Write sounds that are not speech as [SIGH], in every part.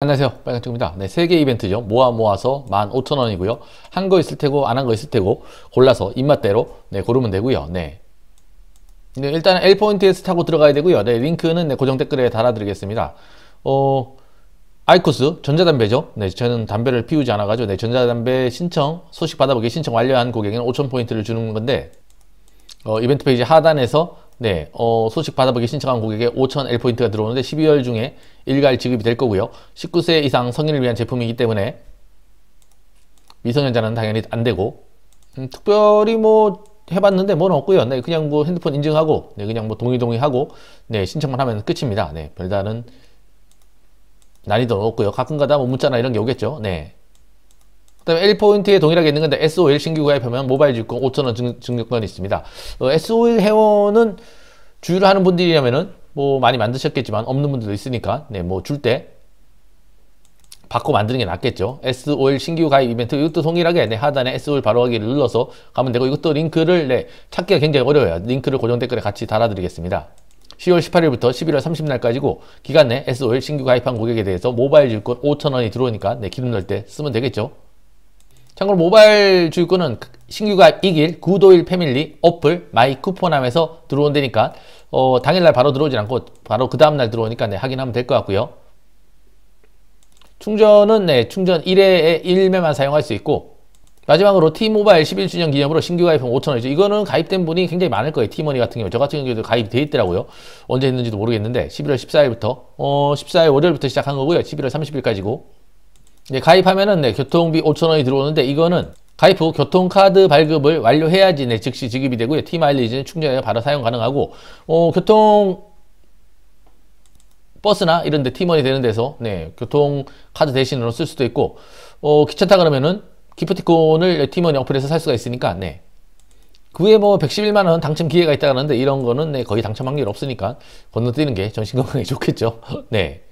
안녕하세요 빨간쪽입니다 네, 3개 이벤트죠 모아 모아서 15,000원이고요 한 거 있을 테고 안 한 거 있을 테고 골라서 입맛대로 네, 고르면 되고요 네. 네 일단은 L포인트에서 타고 들어가야 되고요 네, 링크는 네, 고정 댓글에 달아드리겠습니다 어, 아이코스 전자담배죠 네, 저는 담배를 피우지 않아가지고 네, 전자담배 신청 소식 받아보기 신청 완료한 고객은 5,000포인트를 주는 건데 어, 이벤트 페이지 하단에서 네, 어, 소식 받아보기 신청한 고객의5,000 L포인트가 들어오는데 12월 중에 일괄 지급이 될 거고요. 19세 이상 성인을 위한 제품이기 때문에 미성년자는 당연히 안 되고 음, 특별히 뭐 해봤는데 뭐는 없고요. 네, 그냥 뭐 핸드폰 인증하고 네, 그냥 뭐 동의 동의하고 네, 신청만 하면 끝입니다. 네, 별다른 난이도는 없고요. 가끔가다 뭐 문자나 이런 게 오겠죠. 네. 다음에 L포인트에 동일하게 있는 건데 SOL 신규 가입하면 모바일 증권 5천원 증정권이 있습니다. 어, SOL 회원은 주유를 하는 분들이라면은 뭐 많이 만드셨겠지만 없는 분들도 있으니까 네, 뭐 줄 때 받고 만드는 게 낫겠죠. SOL 신규 가입 이벤트 이것도 동일하게 네, 하단에 SOL 바로하기를 눌러서 가면 되고 이것도 링크를 네, 찾기가 굉장히 어려워요. 링크를 고정 댓글에 같이 달아드리겠습니다. 10월 18일부터 11월 30날까지고 기간 내 SOL 신규 가입한 고객에 대해서 모바일 줄권 5천원이 들어오니까 네, 기름 넣을 때 쓰면 되겠죠. 참고로 모바일 주유권은 신규가 이길 구도일 패밀리 어플 마이 쿠폰함에서 들어온다니까 어, 당일날 바로 들어오지 않고 바로 그 다음날 들어오니까 네, 확인하면 될 것 같고요. 충전은 네, 충전 1회에 1매만 사용할 수 있고 마지막으로 T모바일 11주년 기념으로 신규 가입하면5천원이죠 이거는 가입된 분이 굉장히 많을 거예요. 티머니 같은 경우. 저 같은 경우도 가입돼 있더라고요. 언제 했는지도 모르겠는데 11월 14일부터 어, 14일 월요일부터 시작한 거고요. 11월 30일까지고 네, 가입하면은 네, 교통비 5천원이 들어오는데 이거는 가입 후 교통카드 발급을 완료해야지 네, 즉시 지급이 되고요. T마일리지는 충전해 바로 사용 가능하고 어, 교통 버스나 이런 데 팀원이 되는 데서 네, 교통카드 대신으로 쓸 수도 있고 어, 기차 타 그러면은 기프티콘을 팀원 네, 어플에서 살 수가 있으니까 네. 그 외에 뭐 111만원 당첨 기회가 있다 그는데 이런 거는 네, 거의 당첨 확률 없으니까 건너뛰는 게 정신건강에 [LAUGHS] 좋겠죠. 네,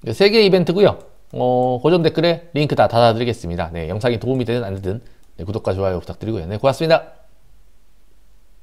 그러니까 세개 이벤트고요 어, 고정 댓글에 링크 다 달아드리겠습니다. 네, 영상이 도움이 되든 안 되든 네, 구독과 좋아요 부탁드리고요. 네, 고맙습니다.